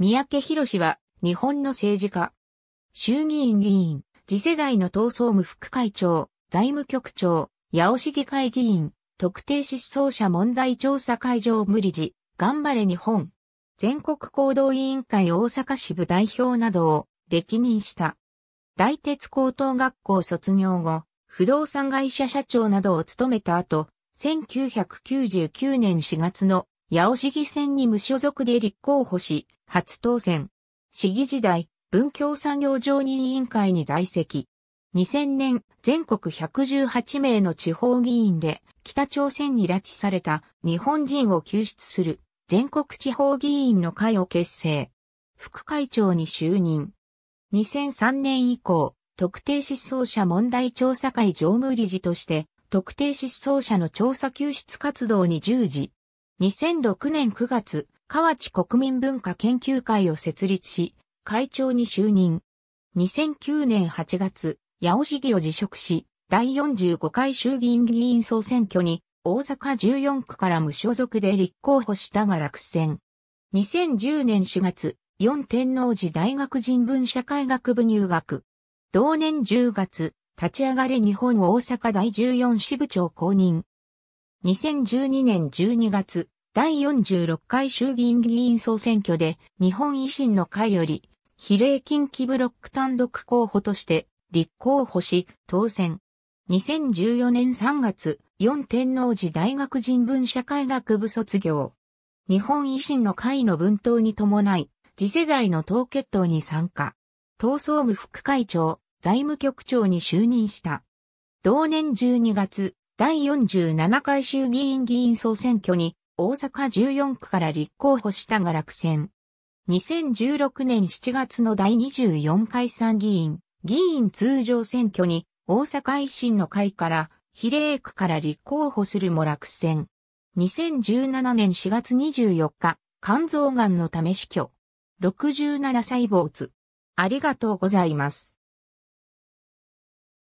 三宅博は、日本の政治家。衆議院議員、次世代の闘争無副会長、財務局長、八尾市議会議員、特定失踪者問題調査会場無理事、頑張れ日本。全国行動委員会大阪支部代表などを歴任した。大鉄高等学校卒業後、不動産会社社長などを務めた後、1999年4月の八尾市議選に無所属で立候補し、初当選。市議時代、文教産業常任委員会に在籍。2000年、全国118名の地方議員で、北朝鮮に拉致された日本人を救出する全国地方議員の会を結成。副会長に就任。2003年以降、特定失踪者問題調査会常務理事として、特定失踪者の調査救出活動に従事。2006年9月、河内国民文化研究会を設立し、会長に就任。2009年8月、八尾市議を辞職し、第45回衆議院議員総選挙に、大阪14区から無所属で立候補したが落選。2010年4月、四天王寺大学人文社会学部入学。同年10月、立ち上がれ日本大阪第14支部長公認。2012年12月、第46回衆議院議員総選挙で日本維新の会より比例近畿ブロック単独候補として立候補し当選。2014年3月、四天王寺大学人文社会学部卒業。日本維新の会の分党に伴い、次世代の党決闘に参加。党総務副会長、財務局長に就任した。同年12月、第47回衆議院議員総選挙に大阪14区から立候補したが落選。2016年7月の第24回参議院、議員通常選挙に大阪維新の会から比例区から立候補するも落選。2017年4月24日、肝臓がんのため死去。67歳没。ありがとうございます。